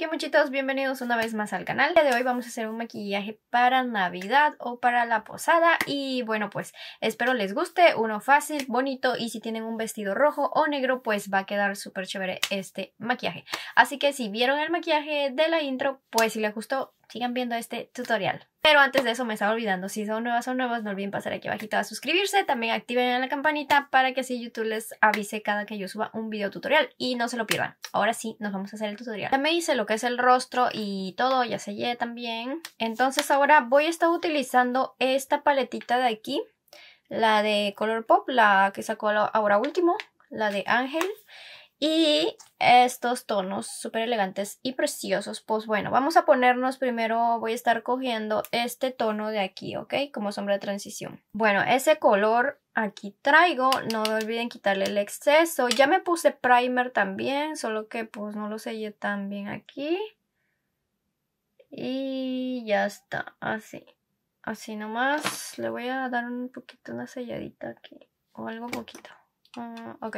que muchitos, bienvenidos una vez más al canal. El día de hoy vamos a hacer un maquillaje para Navidad o para la posada y bueno pues espero les guste, uno fácil, bonito y si tienen un vestido rojo o negro pues va a quedar súper chévere este maquillaje. Así que si vieron el maquillaje de la intro pues si les gustó sigan viendo este tutorial. Pero antes de eso me estaba olvidando, si son nuevas o nuevas, no olviden pasar aquí abajito a suscribirse, también activen la campanita para que así YouTube les avise cada que yo suba un video tutorial y no se lo pierdan. Ahora sí, nos vamos a hacer el tutorial. Ya me hice lo que es el rostro y todo, ya sellé también. Entonces ahora voy a estar utilizando esta paletita de aquí, la de color pop, la que sacó ahora último, la de Ángel. Y estos tonos súper elegantes y preciosos, pues bueno, vamos a ponernos primero, voy a estar cogiendo este tono de aquí, ¿ok? Como sombra de transición. Bueno, ese color aquí traigo, no olviden quitarle el exceso. Ya me puse primer también, solo que pues no lo sellé tan bien aquí. Y ya está, así. Así nomás, le voy a dar un poquito una selladita aquí, o algo poquito. Mm, ok.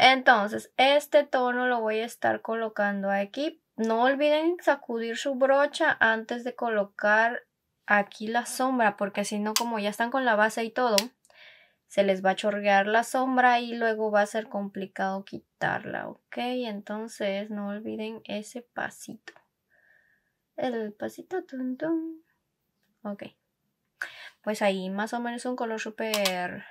Entonces, este tono lo voy a estar colocando aquí. No olviden sacudir su brocha antes de colocar aquí la sombra, porque si no, como ya están con la base y todo, se les va a chorrear la sombra y luego va a ser complicado quitarla, ¿ok? Entonces, no olviden ese pasito. El pasito tum, Ok. Pues ahí más o menos un color súper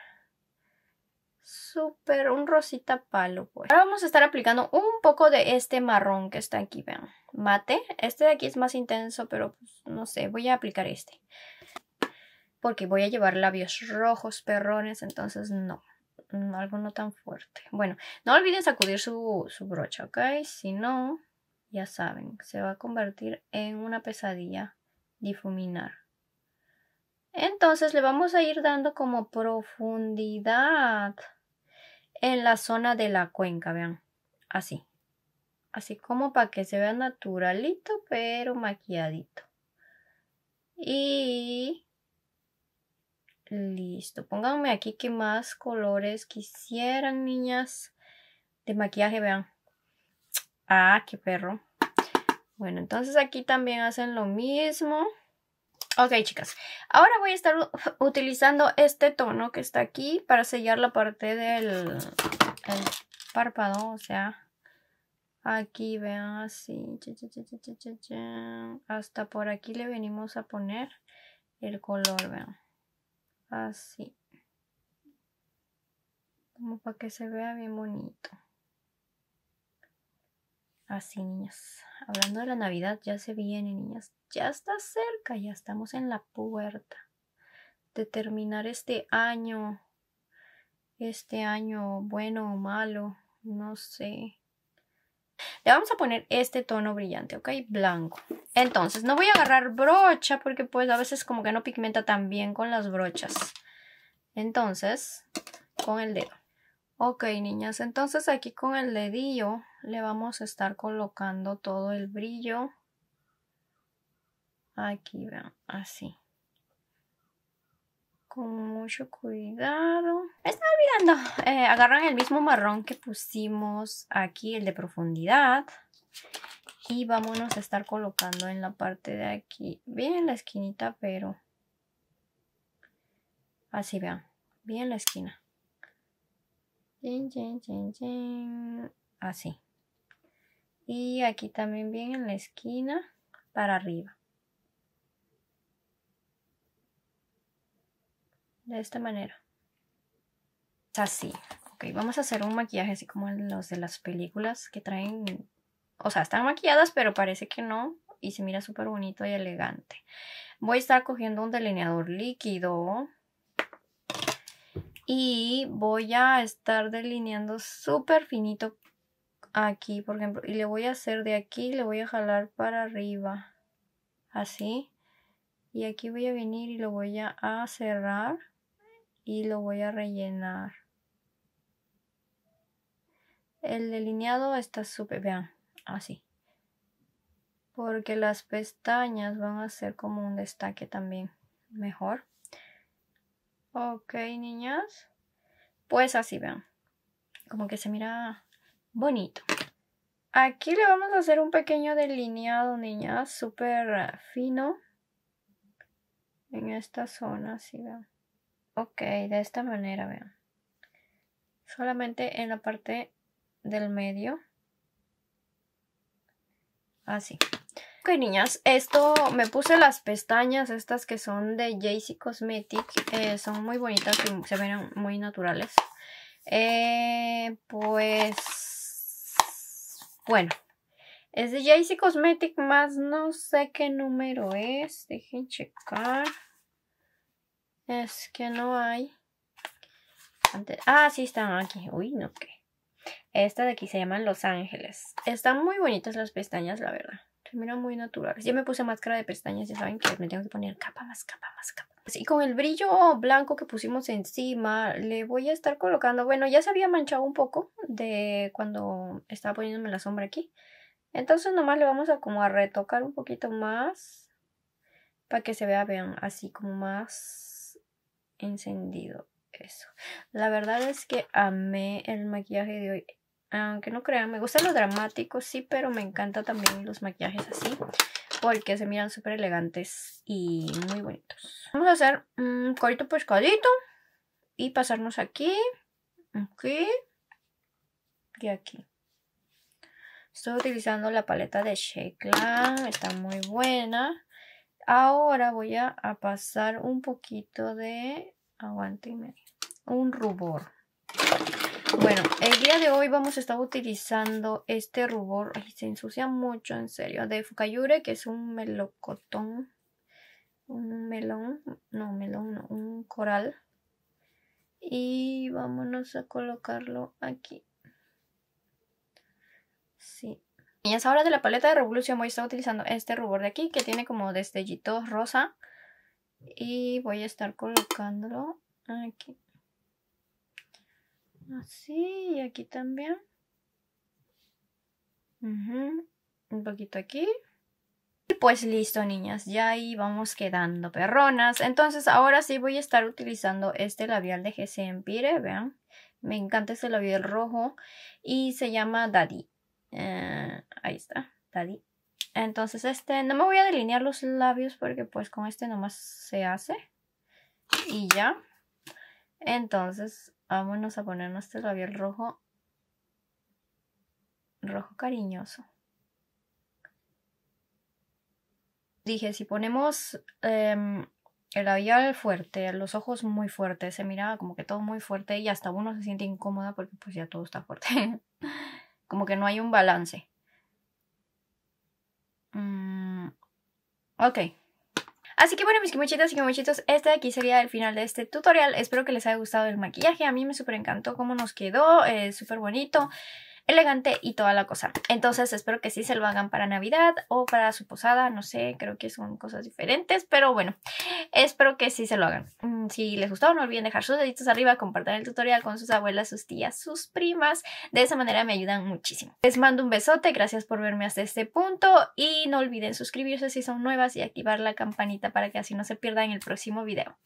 súper un rosita palo. Pues. Ahora vamos a estar aplicando un poco de este marrón que está aquí, vean. Mate. Este de aquí es más intenso, pero pues, no sé, voy a aplicar este. Porque voy a llevar labios rojos, perrones, entonces no. Algo no tan fuerte. Bueno, no olviden sacudir su, su brocha, ¿ok? Si no, ya saben, se va a convertir en una pesadilla difuminar. Entonces le vamos a ir dando como profundidad en la zona de la cuenca, vean, así. Así como para que se vea naturalito, pero maquilladito. Y listo. Pónganme aquí qué más colores quisieran, niñas, de maquillaje, vean. Ah, qué perro. Bueno, entonces aquí también hacen lo mismo. Ok, chicas. Ahora voy a estar utilizando este tono que está aquí para sellar la parte del párpado, o sea, aquí vean así, hasta por aquí le venimos a poner el color, vean, así, como para que se vea bien bonito. Así, niñas. Hablando de la Navidad, ya se viene, niñas. Ya está cerca, ya estamos en la puerta de terminar este año. Este año, bueno o malo, no sé. Le vamos a poner este tono brillante, ¿ok? Blanco. Entonces, no voy a agarrar brocha porque pues a veces como que no pigmenta tan bien con las brochas. Entonces, con el dedo. Ok, niñas, entonces aquí con el dedillo le vamos a estar colocando todo el brillo. Aquí, vean, así. Con mucho cuidado. está estaba olvidando. Eh, agarran el mismo marrón que pusimos aquí, el de profundidad. Y vámonos a estar colocando en la parte de aquí. Bien en la esquinita, pero... Así, vean. Bien la esquina. Así. Y aquí también bien en la esquina para arriba. De esta manera. Así. Ok, vamos a hacer un maquillaje así como los de las películas que traen... O sea, están maquilladas, pero parece que no. Y se mira súper bonito y elegante. Voy a estar cogiendo un delineador líquido y voy a estar delineando súper finito aquí, por ejemplo, y le voy a hacer de aquí, le voy a jalar para arriba, así, y aquí voy a venir y lo voy a cerrar y lo voy a rellenar. El delineado está súper, vean, así. Porque las pestañas van a ser como un destaque también, mejor. Ok, niñas. Pues así, vean. Como que se mira bonito. Aquí le vamos a hacer un pequeño delineado, niñas, súper fino. En esta zona, así, vean. Ok, de esta manera, vean. Solamente en la parte del medio. Así niñas, esto me puse las pestañas, estas que son de JC Cosmetic. Eh, son muy bonitas y se ven muy naturales. Eh, pues. Bueno. Es de JC Cosmetic, más no sé qué número es. Dejen checar. Es que no hay. ah, sí, están aquí. Uy, no, qué. Esta de aquí se llaman Los Ángeles. Están muy bonitas las pestañas, la verdad mira muy natural Ya me puse máscara de pestañas, ya saben que me tengo que poner capa, más capa, más capa. Y con el brillo blanco que pusimos encima, le voy a estar colocando, bueno, ya se había manchado un poco de cuando estaba poniéndome la sombra aquí. Entonces nomás le vamos a como a retocar un poquito más para que se vea, vean, así como más encendido eso. La verdad es que amé el maquillaje de hoy. Aunque no crean, me gustan los dramático, sí, pero me encanta también los maquillajes así. Porque se miran súper elegantes y muy bonitos. Vamos a hacer un corito pescadito. Y pasarnos aquí. Aquí. Y aquí. Estoy utilizando la paleta de Sheikla Está muy buena. Ahora voy a, pasar un poquito de... Aguante y medio. Un rubor. Bueno, el día de hoy vamos a estar utilizando este rubor. se ensucia mucho, en serio. De Fukayure, que es un melocotón. Un melón. No, melón no. Un coral. Y vámonos a colocarlo aquí. Sí. es ahora de la paleta de Revolución voy a estar utilizando este rubor de aquí. Que tiene como destellitos rosa. Y voy a estar colocándolo aquí. Así, ah, y aquí también. Un poquito aquí. Y pues listo, niñas, ya ahí vamos quedando perronas. Entonces ahora sí voy a estar utilizando este labial de GC Empire, vean. Me encanta este labial rojo y se llama Daddy. Eh, ahí está, Daddy. Entonces este, no me voy a delinear los labios porque pues con este nomás se hace. Y ya. Entonces vámonos ah, a ponernos este labial rojo, rojo cariñoso. Dije, si ponemos em, el labial fuerte, los ojos muy fuertes, se miraba como que todo muy fuerte y hasta uno se siente incómoda porque pues ya todo está fuerte. como que no hay un balance. Mm, ok, Así que bueno, mis kimochitas y kimochitos, este de aquí sería el final de este tutorial. Espero que les haya gustado el maquillaje. A mí me súper encantó cómo nos quedó, eh, súper bonito elegante y toda la cosa. Entonces espero que sí se lo hagan para Navidad o para su posada, no sé, creo que son cosas diferentes, pero bueno, espero que sí se lo hagan. Mm, si les gustó, no olviden dejar sus deditos arriba, compartir el tutorial con sus abuelas, sus tías, sus primas. De esa manera me ayudan muchísimo. Les mando un besote, gracias por verme hasta este punto y no olviden suscribirse si son nuevas y activar la campanita para que así no se pierdan el próximo video.